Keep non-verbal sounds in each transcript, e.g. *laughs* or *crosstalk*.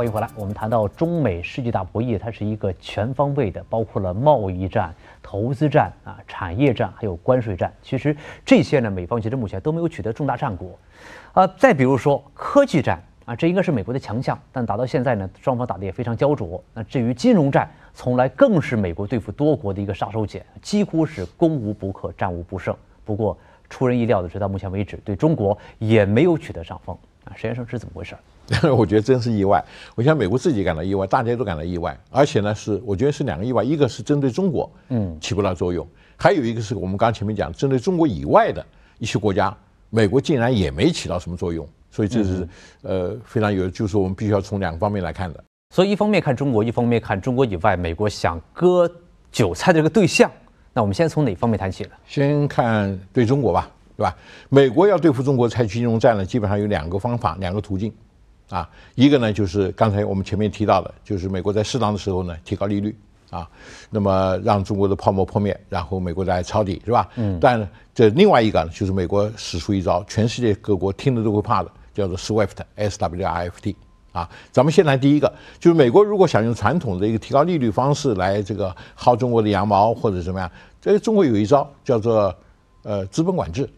欢迎回来。我们谈到中美世纪大博弈，它是一个全方位的，包括了贸易战、投资战啊、产业战，还有关税战。其实这些呢，美方其实目前都没有取得重大战果。啊，再比如说科技战啊，这应该是美国的强项，但打到现在呢，双方打的也非常焦灼。那至于金融战，从来更是美国对付多国的一个杀手锏，几乎是攻无不克、战无不胜。不过出人意料的是，到目前为止，对中国也没有取得上风啊。石先生是怎么回事？*laughs* 我觉得真是意外，我想美国自己感到意外，大家都感到意外，而且呢是我觉得是两个意外，一个是针对中国，嗯，起不到作用，还有一个是我们刚前面讲，针对中国以外的一些国家，美国竟然也没起到什么作用，所以这是呃非常有，就是我们必须要从两个方面来看的。所以一方面看中国，一方面看中国以外，美国想割韭菜的这个对象，那我们先从哪方面谈起呢？先看对中国吧，对吧？美国要对付中国采取金融战呢，基本上有两个方法，两个途径。啊，一个呢就是刚才我们前面提到的，就是美国在适当的时候呢提高利率啊，那么让中国的泡沫破灭，然后美国再抄底是吧？嗯。但这另外一个呢，就是美国使出一招，全世界各国听了都会怕的，叫做 SWIFT，S-W-I-F-T 啊。咱们先来第一个，就是美国如果想用传统的一个提高利率方式来这个薅中国的羊毛或者怎么样，这中国有一招叫做呃资本管制。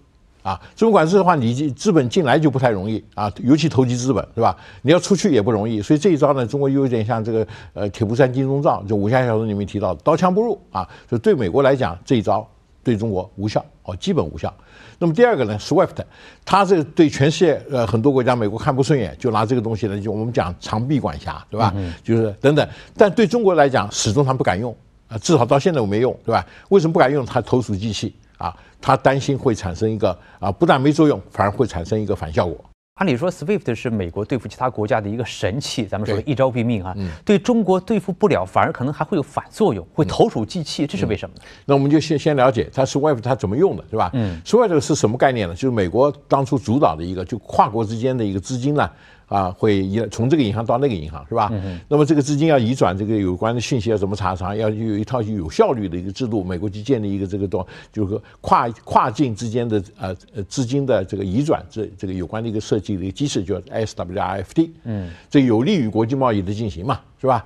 啊，这本管制的话，你资本进来就不太容易啊，尤其投机资本，是吧？你要出去也不容易，所以这一招呢，中国又有点像这个呃铁布衫金钟罩，就武侠小说里面提到的刀枪不入啊。所以对美国来讲，这一招对中国无效哦，基本无效。那么第二个呢，SWIFT，它这个对全世界呃很多国家，美国看不顺眼，就拿这个东西呢，就我们讲长臂管辖，对吧？就是等等。但对中国来讲，始终他不敢用啊，至少到现在我没用，对吧？为什么不敢用？他投鼠忌器。啊，他担心会产生一个啊，不但没作用，反而会产生一个反效果。按理说，SWIFT 是美国对付其他国家的一个神器，咱们说一招毙命啊。嗯，对中国对付不了，反而可能还会有反作用，会投鼠忌器，这是为什么呢？那我们就先先了解它是 t 它怎么用的，是吧？嗯，SWIFT 是什么概念呢？就是美国当初主导的一个，就跨国之间的一个资金呢。啊，会移从这个银行到那个银行是吧？那么这个资金要移转，这个有关的信息要怎么查查？要有一套有效率的一个制度。美国去建立一个这个多，就是跨跨境之间的呃呃资金的这个移转，这这个有关的一个设计的一个机制，叫 SWIFT。嗯，这有利于国际贸易的进行嘛，是吧？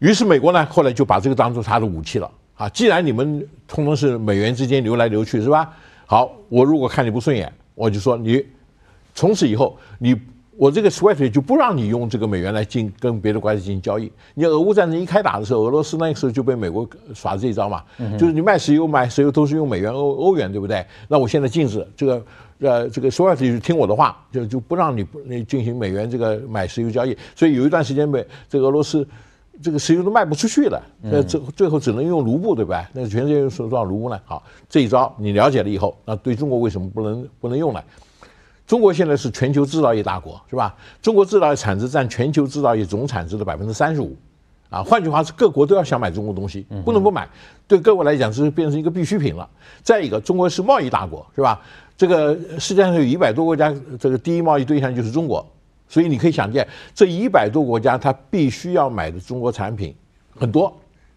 于是美国呢，后来就把这个当做他的武器了。啊，既然你们通通是美元之间流来流去，是吧？好，我如果看你不顺眼，我就说你从此以后你。我这个 SWIFT 就不让你用这个美元来进跟别的国家进行交易。你俄乌战争一开打的时候，俄罗斯那个时候就被美国耍这一招嘛，就是你卖石油、买石油都是用美元、欧欧元，对不对？那我现在禁止这个，呃，这个 SWIFT 听我的话，就就不让你进行美元这个买石油交易。所以有一段时间被这个俄罗斯，这个石油都卖不出去了，那最最后只能用卢布，对吧？那全世界用什么卢布呢？好，这一招你了解了以后，那对中国为什么不能不能用了？中国现在是全球制造业大国，是吧？中国制造业产值占全球制造业总产值的百分之三十五，啊，换句话是各国都要想买中国东西，不能不买，对各国来讲是变成一个必需品了。再一个，中国是贸易大国，是吧？这个世界上有一百多国家，这个第一贸易对象就是中国，所以你可以想见，这一百多国家它必须要买的中国产品很多，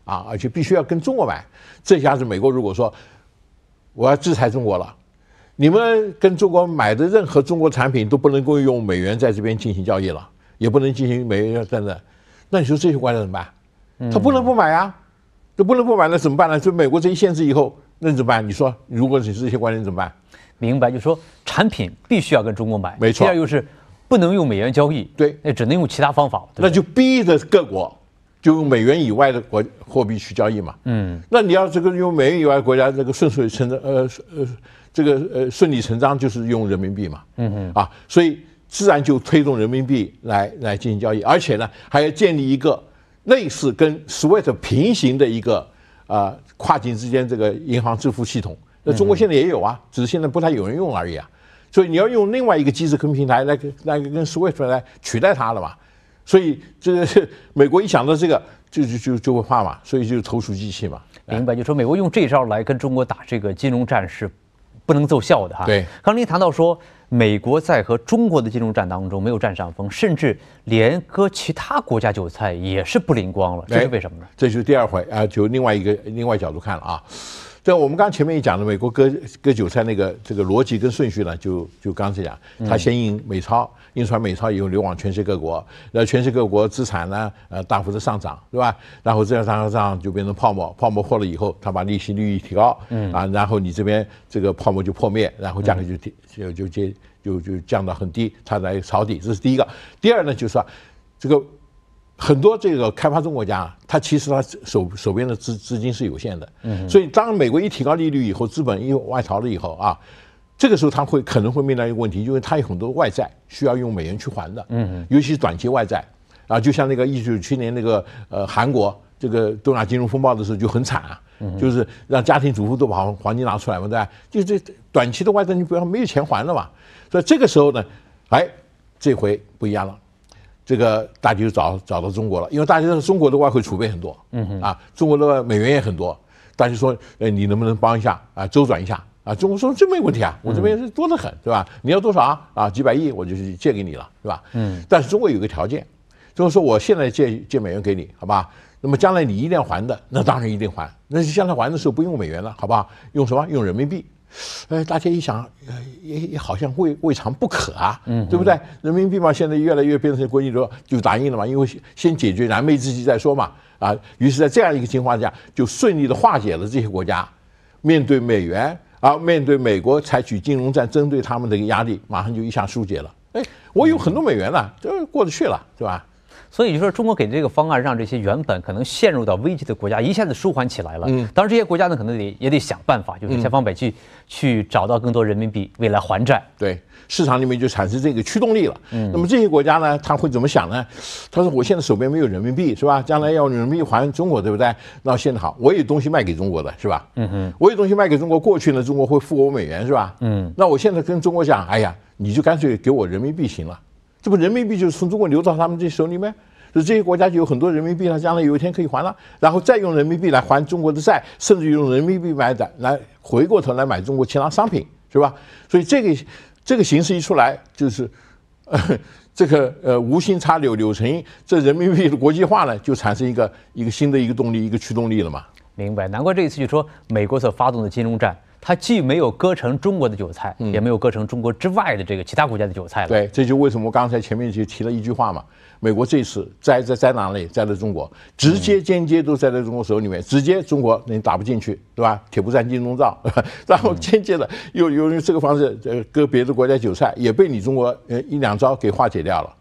啊，而且必须要跟中国买。这下子，美国如果说我要制裁中国了。你们跟中国买的任何中国产品都不能够用美元在这边进行交易了，也不能进行美元等等。那你说这些官员怎么办？他不能不买啊，都不能不买了怎么办呢？所以美国这一限制以后，那怎么办？你说，如果你是这些官员怎么办？明白，就是说产品必须要跟中国买，没错。第二就是不能用美元交易，对，那只能用其他方法，那就逼着各国。就用美元以外的国货币去交易嘛，嗯，那你要这个用美元以外国家这个顺水成呃呃这个呃顺理成章就是用人民币嘛，嗯嗯啊，所以自然就推动人民币来来进行交易，而且呢还要建立一个类似跟 SWIFT 平行的一个啊跨境之间这个银行支付系统，那中国现在也有啊，只是现在不太有人用而已啊，所以你要用另外一个机制跟平台来跟来跟 SWIFT 来取代它了嘛。所以这个美国一想到这个 *laughs* 就就就就会怕嘛，所以就投鼠忌器嘛。明白，就说美国用这招来跟中国打这个金融战是不能奏效的哈。对，刚刚您谈到说美国在和中国的金融战当中没有占上风，甚至连割其他国家韭菜也是不灵光了，这是为什么呢？这就是第二回啊，就另外一个另外角度看了啊。对，我们刚前面也讲了，美国割割韭菜那个这个逻辑跟顺序呢，就就刚才讲，他先印美钞，印出来美钞以后流往全世界各国，后全世界各国资产呢，呃，大幅的上涨，对吧？然后这样这样这样就变成泡沫，泡沫破了以后，他把利息率一提高，嗯啊，然后你这边这个泡沫就破灭，然后价格就跌，就就就就就降到很低，他来抄底，这是第一个。第二呢，就是说这个。很多这个开发中国家，他其实他手手边的资资金是有限的，嗯，所以当美国一提高利率以后，资本一外逃了以后啊，这个时候他会可能会面临一个问题，因为他有很多外债需要用美元去还的，嗯，尤其是短期外债啊，就像那个一九去年那个呃韩国这个东亚金融风暴的时候就很惨啊，就是让家庭主妇都把黄金拿出来嘛，对吧？就是短期的外债你不要没有钱还了嘛，所以这个时候呢，哎，这回不一样了。这个大家就找找到中国了，因为大家知道中国的外汇储备很多，嗯，啊，中国的美元也很多，大家说，呃，你能不能帮一下啊，周转一下啊？中国说这没问题啊，我这边是多得很，对吧？你要多少啊？啊，几百亿我就去借给你了，对吧？嗯，但是中国有个条件，中国说我现在借借美元给你，好吧？那么将来你一定要还的，那当然一定还，那是将来还的时候不用美元了，好不好？用什么？用人民币。哎，大家一想，也也好像未未尝不可啊，嗯，对不对？人民币嘛，现在越来越变成国际上就答应了嘛，因为先解决燃眉之急再说嘛，啊，于是，在这样一个情况下，就顺利的化解了这些国家面对美元啊，面对美国采取金融战针对他们的一个压力，马上就一下疏解了。哎，我有很多美元呢，这过得去了，对吧？所以就说中国给的这个方案，让这些原本可能陷入到危机的国家一下子舒缓起来了。嗯，当然这些国家呢，可能得也得想办法，就是千方百计去找到更多人民币，未来还债。对，市场里面就产生这个驱动力了。嗯，那么这些国家呢，他会怎么想呢？他说我现在手边没有人民币，是吧？将来要人民币还中国，对不对？那现在好，我有东西卖给中国的，是吧？嗯哼，我有东西卖给中国，过去呢中国会付我美元，是吧？嗯，那我现在跟中国讲，哎呀，你就干脆给我人民币行了。这不人民币就从中国流到他们这手里面，以这些国家就有很多人民币，他将来有一天可以还了，然后再用人民币来还中国的债，甚至用人民币买的来回过头来买中国其他商品，是吧？所以这个这个形式一出来，就是呃、这个呃无心插柳柳成荫，这人民币的国际化呢，就产生一个一个新的一个动力一个驱动力了嘛。明白，难怪这一次就说美国所发动的金融战。它既没有割成中国的韭菜，也没有割成中国之外的这个其他国家的韭菜了。对，这就为什么我刚才前面就提了一句话嘛，美国这次栽在栽哪里？栽在中国，直接、间接都栽在中国手里面。直接中国你打不进去，对吧？铁不衫金钟罩，*laughs* 然后间接的又由于这个方式割别的国家韭菜，也被你中国呃一两招给化解掉了。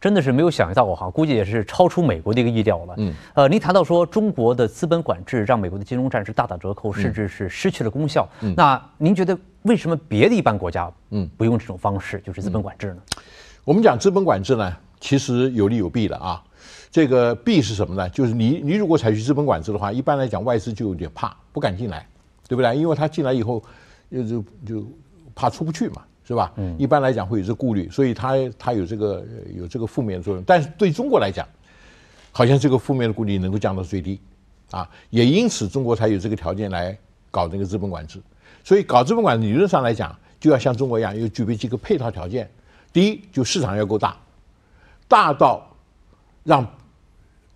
真的是没有想到哈，估计也是超出美国的一个意料了。嗯，呃，您谈到说中国的资本管制让美国的金融战是大打折扣，甚至是失去了功效。嗯，那您觉得为什么别的一般国家嗯不用这种方式就是资本管制呢？我们讲资本管制呢，其实有利有弊的啊。这个弊是什么呢？就是你你如果采取资本管制的话，一般来讲外资就有点怕，不敢进来，对不对？因为他进来以后，就就就怕出不去嘛。是吧？嗯，一般来讲会有这顾虑，所以他他有这个有这个负面作用。但是对中国来讲，好像这个负面的顾虑能够降到最低，啊，也因此中国才有这个条件来搞这个资本管制。所以搞资本管，理论上来讲，就要像中国一样，要具备几个配套条件。第一，就市场要够大，大到让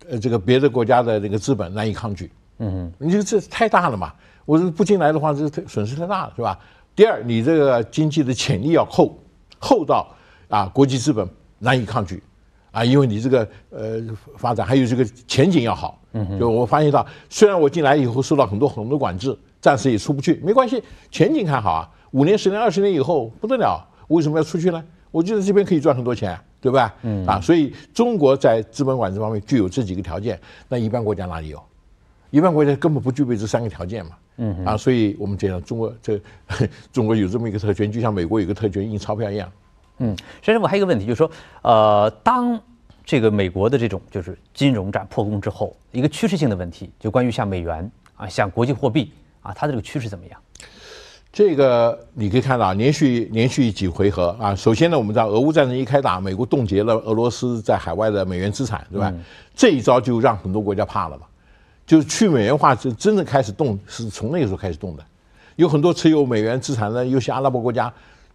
呃这个别的国家的这个资本难以抗拒。嗯嗯，你这这太大了嘛？我这不进来的话，这损失太大了，是吧？第二，你这个经济的潜力要厚，厚到啊，国际资本难以抗拒，啊，因为你这个呃发展还有这个前景要好，就我发现到，虽然我进来以后受到很多很多管制，暂时也出不去，没关系，前景看好啊，五年、十年、二十年以后不得了，为什么要出去呢？我觉得这边可以赚很多钱，对吧？嗯，啊，所以中国在资本管制方面具有这几个条件，那一般国家哪里有？一般国家根本不具备这三个条件嘛。嗯啊，所以我们讲中国这 *laughs* 中国有这么一个特权，就像美国有个特权印钞票一样。嗯，先生，我还有一个问题，就是说，呃，当这个美国的这种就是金融战破功之后，一个趋势性的问题，就关于像美元啊，像国际货币啊，它的这个趋势怎么样？这个你可以看到，连续连续几回合啊。首先呢，我们知道俄乌战争一开打，美国冻结了俄罗斯在海外的美元资产，对吧？这一招就让很多国家怕了嘛。就是去美元化，就真正开始动，是从那个时候开始动的。有很多持有美元资产的有些阿拉伯国家，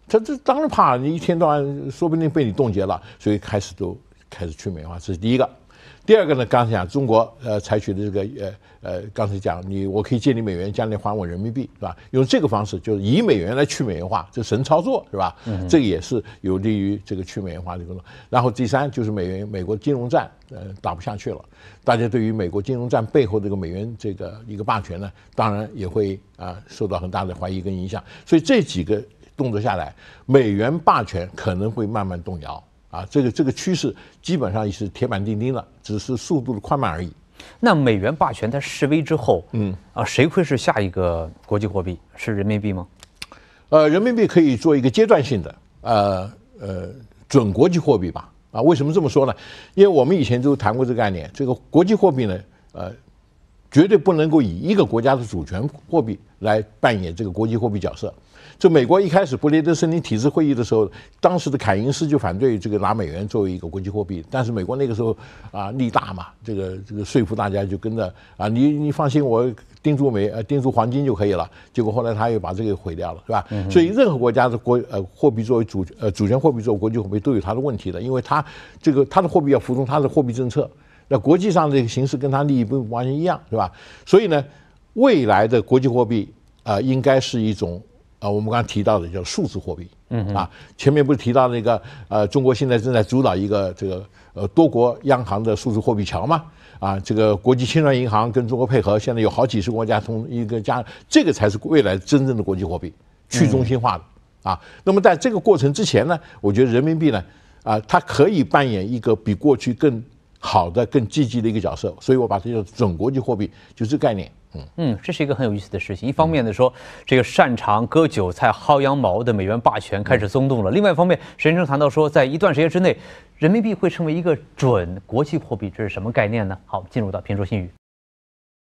他这当然怕你一天到晚，说不定被你冻结了，所以开始都开始去美元化，这是第一个。第二个呢，刚才讲中国呃采取的这个呃呃，刚才讲你我可以借你美元，将来还我人民币，是吧？用这个方式就是以美元来去美元化，这神操作是吧？嗯，这也是有利于这个去美元化的工作。然后第三就是美元美国金融战呃打不下去了，大家对于美国金融战背后这个美元这个一个霸权呢，当然也会啊受到很大的怀疑跟影响。所以这几个动作下来，美元霸权可能会慢慢动摇。啊，这个这个趋势基本上也是铁板钉钉了，只是速度的快慢而已。那美元霸权它示威之后，嗯啊，谁会是下一个国际货币？是人民币吗？呃，人民币可以做一个阶段性的呃呃准国际货币吧。啊，为什么这么说呢？因为我们以前就谈过这个概念，这个国际货币呢，呃，绝对不能够以一个国家的主权货币来扮演这个国际货币角色。就美国一开始布雷顿森林体制会议的时候，当时的凯因斯就反对这个拿美元作为一个国际货币。但是美国那个时候啊力大嘛，这个这个说服大家就跟着啊，你你放心，我盯住美呃盯住黄金就可以了。结果后来他又把这个毁掉了，是吧？所以任何国家的国呃货币作为主呃主权货币作为国际货币都有它的问题的，因为它这个它的货币要服从它的货币政策，那国际上的形势跟它利益不完全一样，是吧？所以呢，未来的国际货币啊应该是一种。啊，我们刚刚提到的叫数字货币，嗯啊，前面不是提到那个呃，中国现在正在主导一个这个呃多国央行的数字货币桥吗？啊，这个国际清算银行跟中国配合，现在有好几十国家从一个加，这个才是未来真正的国际货币，去中心化的啊。那么在这个过程之前呢，我觉得人民币呢，啊，它可以扮演一个比过去更好的、更积极的一个角色，所以我把它叫准国际货币，就这概念。嗯，这是一个很有意思的事情。一方面呢，说，这个擅长割韭菜、薅羊毛的美元霸权开始松动了；另外一方面，史先谈到说，在一段时间之内，人民币会成为一个准国际货币，这是什么概念呢？好，进入到《评说新语》。